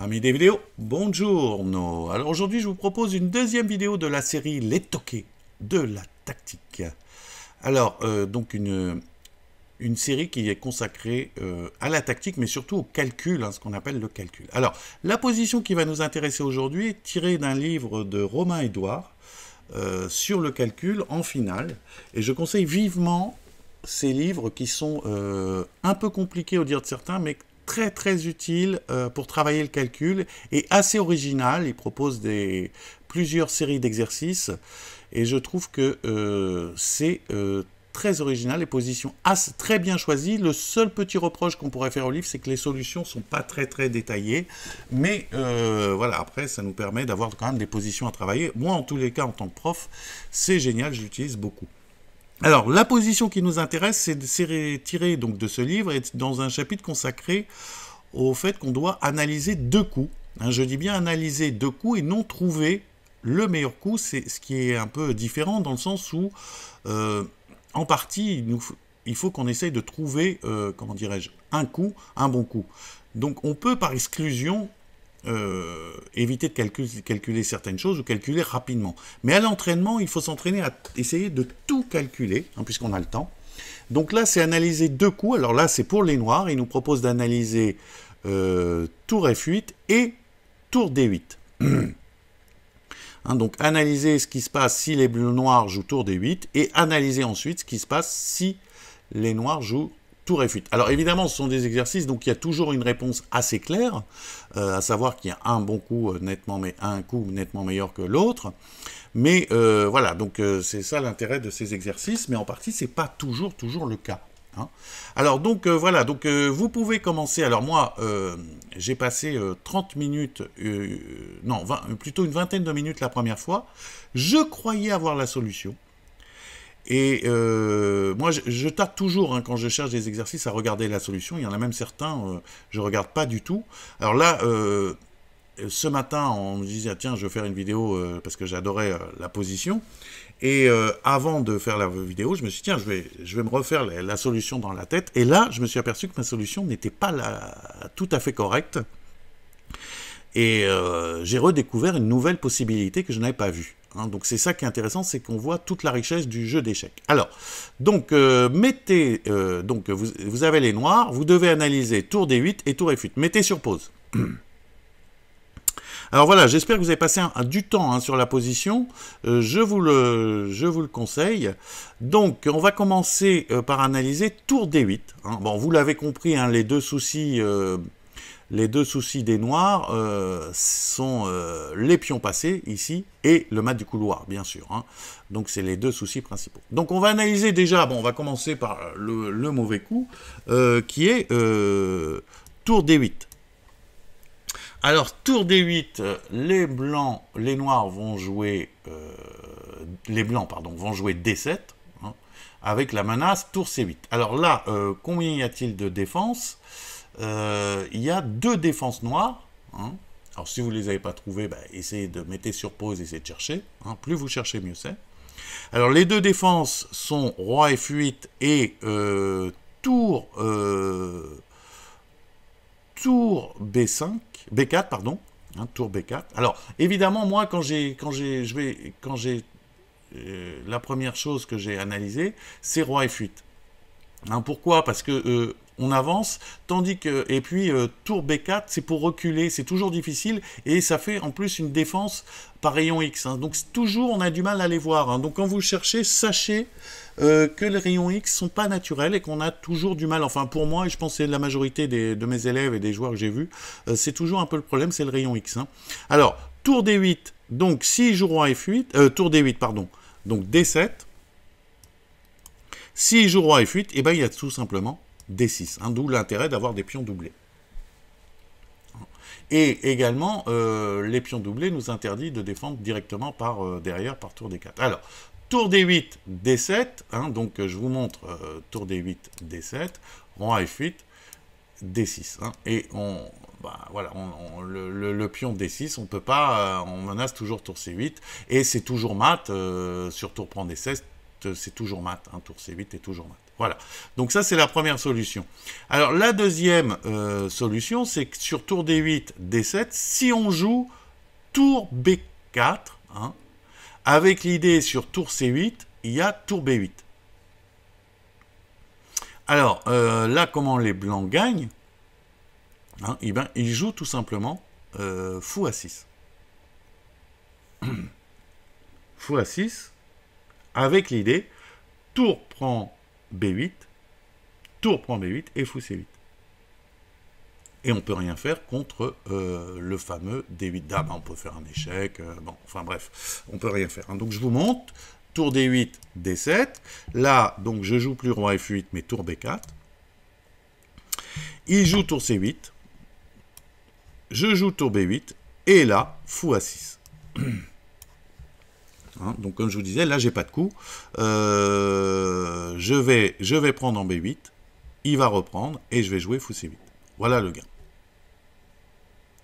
Amis des vidéos, bonjour Alors aujourd'hui, je vous propose une deuxième vidéo de la série Les toqués de la tactique. Alors, euh, donc une, une série qui est consacrée euh, à la tactique, mais surtout au calcul, hein, ce qu'on appelle le calcul. Alors, la position qui va nous intéresser aujourd'hui est tirée d'un livre de Romain Edouard euh, sur le calcul en finale. Et je conseille vivement ces livres qui sont un peu compliqués au dire de certains, mais très très utile euh, pour travailler le calcul et assez original. Il propose des, plusieurs séries d'exercices et je trouve que euh, c'est euh, très original, les positions assez, très bien choisies. Le seul petit reproche qu'on pourrait faire au livre, c'est que les solutions ne sont pas très très détaillées, mais voilà, après ça nous permet d'avoir quand même des positions à travailler. Moi, en tous les cas, en tant que prof, c'est génial, j'utilise beaucoup. Alors, la position qui nous intéresse, c'est de tirée donc, de ce livre et dans un chapitre consacré au fait qu'on doit analyser deux coups. Hein, je dis bien analyser deux coups et non trouver le meilleur coup. C'est ce qui est un peu différent dans le sens où, euh, en partie, il, il faut qu'on essaye de trouver, euh, comment dirais-je, un coup, un bon coup. Donc, on peut par exclusion euh, éviter de calculer, certaines choses ou calculer rapidement. Mais à l'entraînement, il faut s'entraîner à essayer de tout calculer, hein, puisqu'on a le temps. Donc là, c'est analyser deux coups. Alors là, c'est pour les noirs. Il nous propose d'analyser euh, tour F8 et tour D8. Hein, donc analyser ce qui se passe si les bleus noirs jouent tour D8 et analyser ensuite ce qui se passe si les noirs jouent réfute. Alors évidemment, ce sont des exercices, donc il y a toujours une réponse assez claire, euh, à savoir qu'il y a un bon coup euh, nettement, mais un coup nettement meilleur que l'autre. Mais euh, voilà, donc c'est ça l'intérêt de ces exercices, mais en partie ce n'est pas toujours toujours le cas. Hein. Alors donc voilà, donc vous pouvez commencer. Alors moi, j'ai passé 30 minutes, non, plutôt une vingtaine de minutes la première fois. Je croyais avoir la solution. Et euh, moi, je, tâte toujours hein, quand je cherche des exercices à regarder la solution. Il y en a même certains, euh, je ne regarde pas du tout. Alors là, euh, ce matin, on me disait, ah, tiens, je vais faire une vidéo parce que j'adorais la position. Et avant de faire la vidéo, je me suis dit, tiens, je vais, je vais me refaire la, solution dans la tête. Et là, je me suis aperçu que ma solution n'était pas la, tout à fait correcte. Et j'ai redécouvert une nouvelle possibilité que je n'avais pas vue. Hein, donc c'est ça qui est intéressant, c'est qu'on voit toute la richesse du jeu d'échecs. Alors, donc euh, mettez, euh, donc vous, avez les noirs, vous devez analyser tour D8 et tour F8. Mettez sur pause. Alors voilà, j'espère que vous avez passé du temps hein, sur la position. Euh, je, vous le, je vous le conseille. Donc, on va commencer par analyser tour D8. Hein, bon, vous l'avez compris, les deux soucis les deux soucis des Noirs euh, sont euh, les pions passés, ici, et le mat du couloir, bien sûr. Hein. Donc, c'est les deux soucis principaux. Donc, on va analyser déjà, bon, on va commencer par le, mauvais coup, euh, qui est tour D8. Alors, tour D8, les blancs, les noirs vont jouer, les blancs, pardon, vont jouer D7, hein, avec la menace tour C8. Alors là, combien y a-t-il de défense euh, il y a deux défenses noires. Hein. Alors si vous ne les avez pas trouvées, bah, essayez de mettre sur pause, essayez de chercher. Hein. Plus vous cherchez, mieux c'est. Alors les deux défenses sont roi et fuite et euh, tour, euh, tour b5, b4 pardon, hein, tour b4. Alors évidemment moi quand j'ai quand j'ai quand j'ai la première chose que j'ai analysée c'est roi et fuite. pourquoi Parce que on avance, tandis que, et puis euh, tour B4, c'est pour reculer, c'est toujours difficile, et ça fait en plus une défense par rayon X. Hein. Donc toujours, on a du mal à les voir. Hein. Donc quand vous cherchez, sachez euh, que les rayons X sont pas naturels et qu'on a toujours du mal. Enfin, pour moi, et je pense que la majorité de mes élèves et des joueurs que j'ai vus, euh, c'est toujours un peu le problème, c'est le rayon X. Hein. Alors, tour D8, donc si joue roi F8, tour D8, pardon, donc D7, si joue roi F8, et eh ben il y a tout simplement D6. Hein, d'où l'intérêt d'avoir des pions doublés. Et également, euh, les pions doublés nous interdit de défendre directement par euh, derrière par tour D4. Alors, tour D8, D7, hein, donc euh, je vous montre tour D8, D7, a F8, D6. et on, bah, voilà, le, pion D6, on peut pas, on menace toujours tour C8, et c'est toujours mat sur tour prend D16, euh, c'est toujours mat. Un hein, tour C8 est toujours mat. Voilà. Donc ça, c'est la première solution. Alors la deuxième euh, solution, c'est que sur tour D8, D7, si on joue tour B4, hein, avec l'idée sur tour C8, il y a tour B8. Alors euh, là, comment les blancs gagnent hein, eh ben, Ils jouent tout simplement fou à 6. fou à 6 avec l'idée tour prend B8, tour prend B8 et fou C8. Et on ne peut rien faire contre euh, le fameux D8 dame. Hein. On peut faire un échec, euh, bon, enfin bref, on ne peut rien faire. Hein. Donc je vous montre, tour D8, D7. Là, donc je joue plus roi F8, mais tour B4. Il joue tour C8. Je joue tour B8. Et là, fou A6. Hein, donc comme je vous disais, là j'ai pas de coup. Euh, je, vais, je vais prendre en B8, il va reprendre et je vais jouer fou C8. Voilà le gain.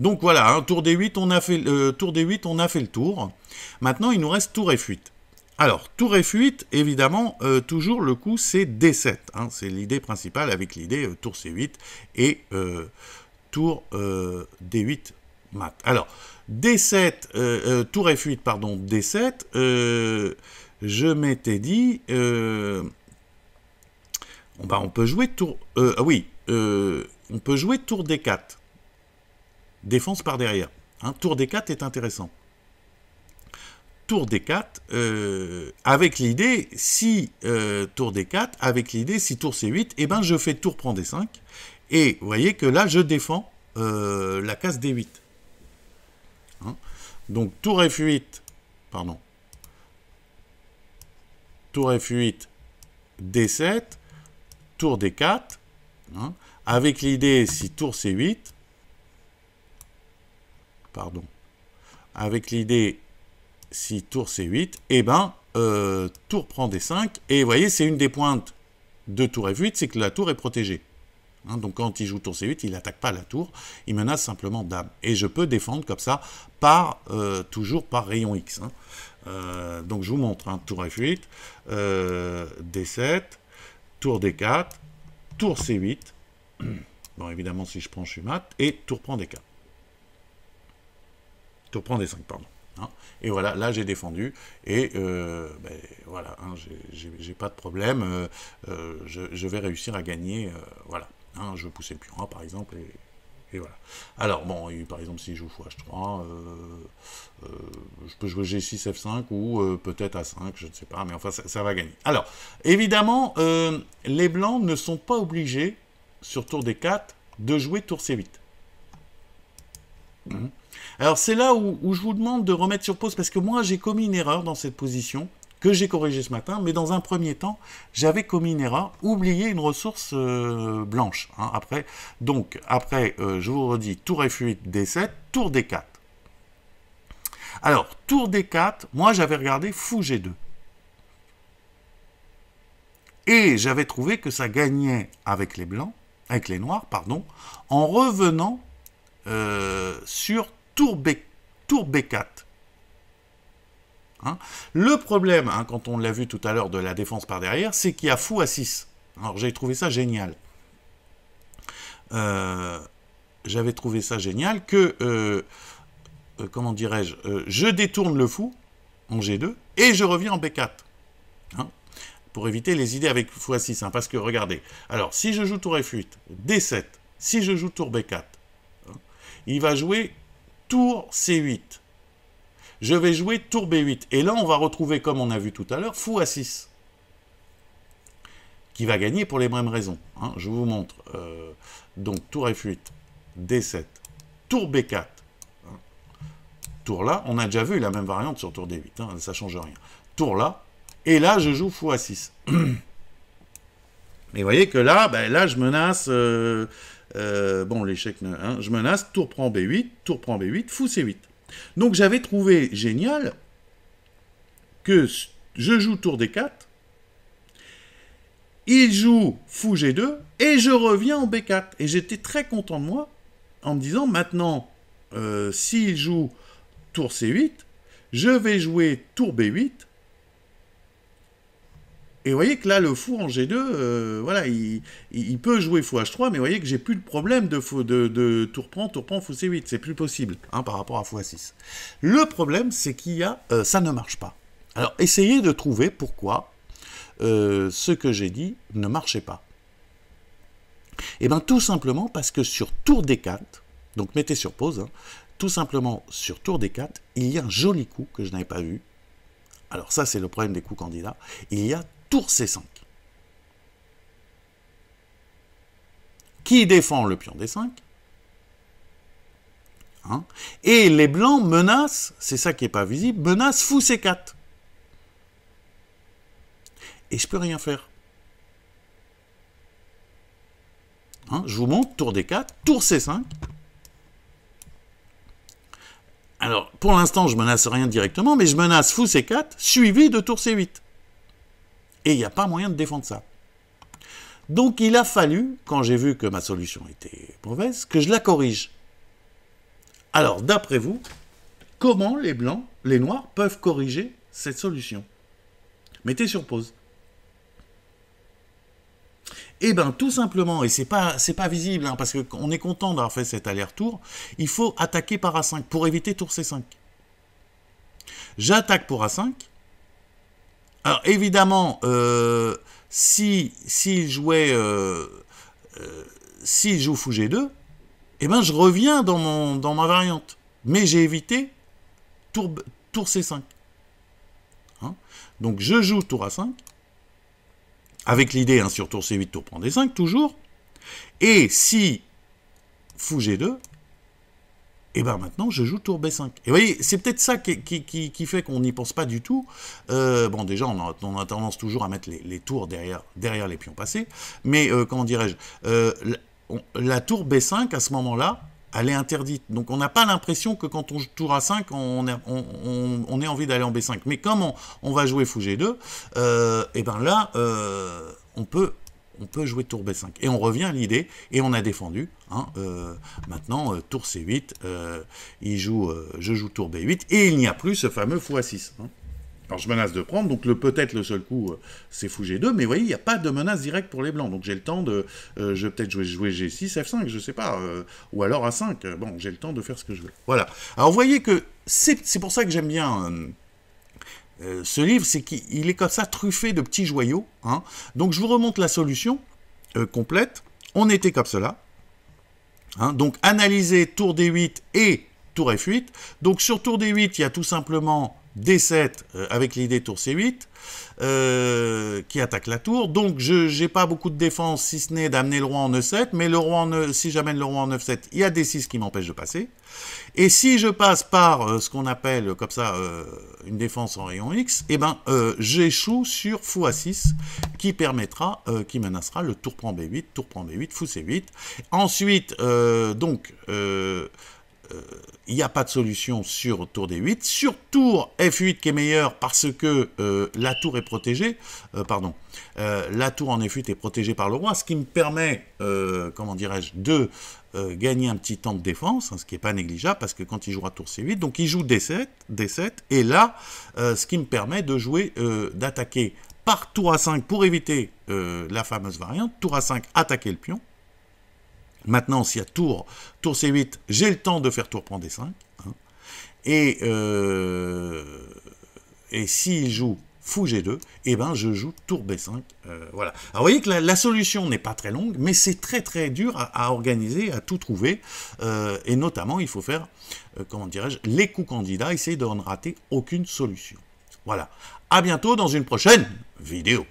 Donc voilà, hein, tour D8, on a fait, euh, tour D8, on a fait le tour. Maintenant, il nous reste tour F8. Alors, tour F8, évidemment, euh, toujours le coup c'est D7. Hein, c'est l'idée principale avec l'idée tour C8 et tour D8 alors, D7, euh, euh, tour F8, pardon, D7, euh, je m'étais dit, bah, on peut jouer tour, ah oui, on peut jouer tour D4, défense par derrière. Hein. tour D4 est intéressant. Tour D4, avec l'idée, si tour D4, avec l'idée, si tour C8, et eh ben je fais tour prend D5, et vous voyez que là, je défends la case D8. Hein. Donc tour F8, pardon, tour F8, D7, tour D4, hein. avec l'idée, si tour C8, pardon, avec l'idée, si tour C8, et eh ben, euh, tour prend D5, et vous voyez, c'est une des pointes de tour F8, c'est que la tour est protégée. Hein, donc quand il joue tour C8, il n'attaque pas la tour, il menace simplement dame. Et je peux défendre comme ça, par euh, toujours par rayon X. Hein. Euh, donc je vous montre, hein, tour F8, euh, D7, tour D4, tour C8, bon évidemment si je prends je suis mat, et tour prend D4. Tour prend D5, pardon. Et voilà, là j'ai défendu et ben, voilà, j'ai pas de problème, je, vais réussir à gagner, voilà. Hein, je veux pousser le pion A par exemple, et, voilà. Alors, bon, par exemple, si je joue H3, euh, euh, je peux jouer G6, F5 ou euh, peut-être A5, je ne sais pas, mais enfin, ça, va gagner. Alors, évidemment, les blancs ne sont pas obligés, sur tour des 4, de jouer tour C8. Hein? Alors, c'est là où je vous demande de remettre sur pause, parce que moi, j'ai commis une erreur dans cette position que j'ai corrigé ce matin, mais dans un premier temps, j'avais commis une erreur, oublié une ressource euh, blanche. Hein, après, donc, après, euh, je vous redis, tour F8, D7, tour D4. Alors, tour D4, moi j'avais regardé fou G2. Et j'avais trouvé que ça gagnait avec les blancs, avec les noirs, pardon, en revenant euh, sur tour, B, tour B4. Hein. Le problème, hein, quand on l'a vu tout à l'heure de la défense par derrière, c'est qu'il y a fou à 6. Alors j'ai trouvé ça génial. Euh, j'avais trouvé ça génial que, euh, euh, comment dirais-je, je détourne le fou en G2 et je reviens en B4. Hein, pour éviter les idées avec fou à 6. parce que regardez, alors si je joue tour F8, D7, si je joue tour B4, il va jouer tour C8 je vais jouer tour B8. Et là, on va retrouver, comme on a vu tout à l'heure, fou A6, qui va gagner pour les mêmes raisons. Hein. Je vous montre. Euh, donc, tour F8, D7, tour B4. Hein. Tour là, on a déjà vu la même variante sur tour D8, hein, ça ne change rien. Tour là, et là, je joue fou A6. Mais vous voyez que là, ben, là, je menace... Euh, euh, bon, l'échec, je menace, tour prend B8, tour prend B8, fou C8. Donc j'avais trouvé génial que je joue tour d 4, il joue fou G2, et je reviens en B4. Et j'étais très content de moi, en me disant, maintenant, euh, s'il joue tour C8, je vais jouer tour B8, et vous voyez que là, le fou en G2, euh, voilà, il, peut jouer fou H3, mais vous voyez que j'ai plus de problème de, de, tour prend, tour prend, fou C8. C'est plus possible hein, par rapport à fou A6. Le problème, c'est qu'il y a, euh, ça ne marche pas. Alors, essayez de trouver pourquoi euh, ce que j'ai dit ne marchait pas. Eh bien, tout simplement parce que sur tour D4, donc mettez sur pause, hein, tout simplement sur tour D4, il y a un joli coup que je n'avais pas vu. Alors ça, c'est le problème des coups candidats. Il y a tour C5. Qui défend le pion D5 hein, Et les blancs menacent, c'est ça qui n'est pas visible, menacent fou C4. Et je peux rien faire. Hein, je vous montre tour D4, tour C5. Alors, pour l'instant, je menace rien directement, mais je menace fou C4, suivi de tour C8. Et il n'y a pas moyen de défendre ça. Donc il a fallu, quand j'ai vu que ma solution était mauvaise, que je la corrige. Alors, d'après vous, comment les blancs, les noirs peuvent corriger cette solution Mettez sur pause. Eh bien, tout simplement, et c'est pas pas visible, hein, parce qu'on est content d'avoir fait cet aller-retour, il faut attaquer par A5 pour éviter tour C5. J'attaque pour A5, alors évidemment, euh, si s'il jouait, euh, euh, joue fou G2, eh ben je reviens dans mon dans ma variante, mais j'ai évité tour tour C5. Hein? Donc je joue tour A5 avec l'idée hein, sur tour C8 tour prend D5 toujours. Et si fou G2, et eh bien maintenant je joue tour B5. Et vous voyez, c'est peut-être ça qui, fait qu'on n'y pense pas du tout. Euh, bon, déjà, on a, tendance toujours à mettre les, tours derrière, derrière, les pions passés, mais euh, comment dirais-je, euh, la, tour B5 à ce moment-là, elle est interdite. Donc on n'a pas l'impression que quand on joue tour A5, on, on, ait envie d'aller en B5. Mais comme on, va jouer fou G2, et ben là, on peut on peut jouer tour B5. Et on revient à l'idée, et on a défendu. Hein, euh, maintenant, euh, tour C8, euh, il joue, je joue tour B8, et il n'y a plus ce fameux fou a 6. Hein. Alors je menace de prendre, donc le peut-être le seul coup, c'est fou G2, mais vous voyez, il n'y a pas de menace directe pour les blancs, donc j'ai le temps de, je vais peut-être jouer, jouer, G6, F5, je ne sais pas, ou alors A5, bon, j'ai le temps de faire ce que je veux. Voilà, alors vous voyez que c'est pour ça que j'aime bien euh, ce livre, c'est qu'il est comme ça truffé de petits joyaux. Hein. Donc je vous remonte la solution euh, complète. On était comme cela. Hein. Donc analyser tour D8 et tour F8. Donc sur tour D8, il y a tout simplement D7 euh, avec l'idée tour C8, euh, qui attaque la tour. Donc je n'ai pas beaucoup de défense, si ce n'est d'amener le roi en E7, mais le roi en si j'amène le roi en E7, il y a D6 qui m'empêche de passer. Et si je passe par euh, ce qu'on appelle comme ça une défense en rayon X, et eh ben, j'échoue sur fou A6, qui permettra, qui menacera le tour prend B8, tour prend B8, fou C8. Ensuite, donc il euh, n'y a pas de solution sur tour D8. Sur tour F8 qui est meilleur parce que euh, la tour est protégée, euh, pardon, la tour en F8 est protégée par le roi, ce qui me permet, comment dirais-je, de gagner un petit temps de défense, hein, ce qui n'est pas négligeable parce que quand il joue à tour C8, donc il joue D7, D7, et là, ce qui me permet de jouer, d'attaquer par tour A5 pour éviter la fameuse variante, tour A5 attaquer le pion, Maintenant, s'il y a tour, tour C8, j'ai le temps de faire tour prend D5. Hein. et, euh, et s'il joue fou G2, eh ben je joue tour B5. Euh, voilà. Alors vous voyez que la, solution n'est pas très longue, mais c'est très très dur à, organiser, à tout trouver. Euh, et notamment, il faut faire, comment dirais-je, les coups candidats, essayer de ne rater aucune solution. Voilà. À bientôt dans une prochaine vidéo.